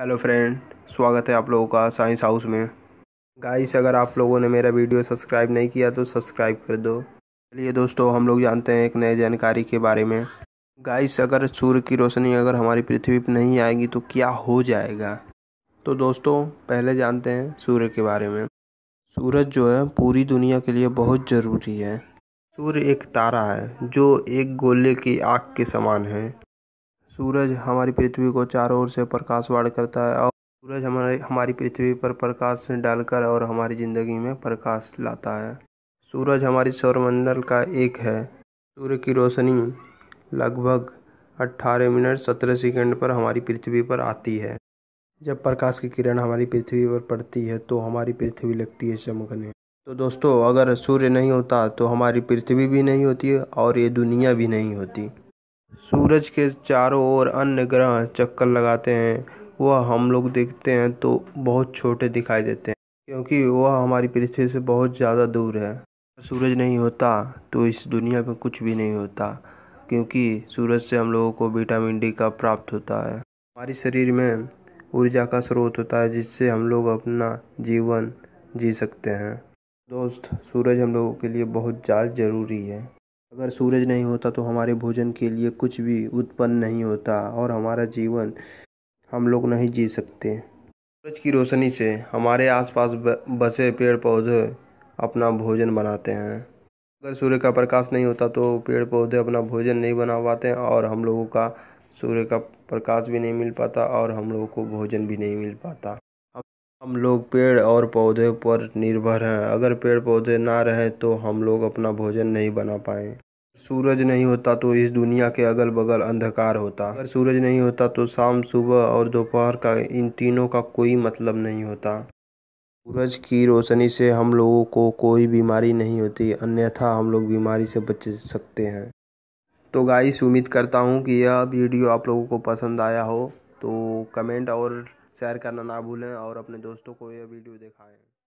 hello friend स्वागत है आप लोगों का साइंस हाउस में गाइस अगर आप लोगों ने मेरा वीडियो सब्सक्राइब नहीं किया तो सब्सक्राइब कर दो चलिए दोस्तों हम लोग जानते हैं एक नए जानकारी के बारे में गाइस अगर सूर्य की रोशनी अगर हमारी पृथ्वी पर नहीं आएगी तो क्या हो जाएगा तो दोस्तों पहले जानते हैं सूर्य के बारे में सूरज जो है पूरी दुनिया के लिए बहुत ज़रूरी है सूर्य एक तारा है जो एक गोले की आग के समान है सूरज हमारी पृथ्वी को चारों ओर से प्रकाशवान करता है और सूरज हमारे हमारी पृथ्वी पर प्रकाश डालकर और हमारी ज़िंदगी में प्रकाश लाता है सूरज हमारी सौरमंडल का एक है सूर्य की रोशनी लगभग 18 मिनट 17 सेकंड पर हमारी पृथ्वी पर आती है जब प्रकाश की किरण हमारी पृथ्वी पर पड़ती है तो हमारी पृथ्वी लगती है चमकने तो दोस्तों अगर सूर्य नहीं होता तो हमारी पृथ्वी भी नहीं होती और ये दुनिया भी नहीं होती सूरज के चारों ओर अन्य ग्रह चक्कर लगाते हैं वह हम लोग देखते हैं तो बहुत छोटे दिखाई देते हैं क्योंकि वह हमारी पृथ्वी से बहुत ज़्यादा दूर है सूरज नहीं होता तो इस दुनिया में कुछ भी नहीं होता क्योंकि सूरज से हम लोगों को विटामिन डी का प्राप्त होता है हमारे शरीर में ऊर्जा का स्रोत होता है जिससे हम लोग अपना जीवन जी सकते हैं दोस्त सूरज हम लोगों के लिए बहुत ज़्यादा ज़रूरी है अगर सूरज नहीं होता तो हमारे भोजन के लिए कुछ भी उत्पन्न नहीं होता और हमारा जीवन हम लोग नहीं जी सकते सूरज की रोशनी से हमारे आसपास बसे पेड़ पौधे अपना भोजन बनाते हैं अगर सूर्य का प्रकाश नहीं होता तो पेड़ पौधे अपना भोजन नहीं बना पाते और हम लोगों का सूर्य का प्रकाश भी नहीं मिल पाता और हम लोगों को भोजन भी नहीं मिल पाता हम लोग पेड़ और पौधे पर निर्भर हैं अगर पेड़ पौधे ना रहे तो हम लोग अपना भोजन नहीं बना पाएँ सूरज नहीं होता तो इस दुनिया के अगल बगल अंधकार होता अगर सूरज नहीं होता तो शाम सुबह और दोपहर का इन तीनों का कोई मतलब नहीं होता सूरज की रोशनी से हम लोगों को कोई बीमारी नहीं होती अन्यथा हम लोग बीमारी से बच सकते हैं तो गाइस उम्मीद करता हूँ कि यह वीडियो आप लोगों को पसंद आया हो तो कमेंट और शेयर करना ना भूलें और अपने दोस्तों को यह वीडियो दिखाएँ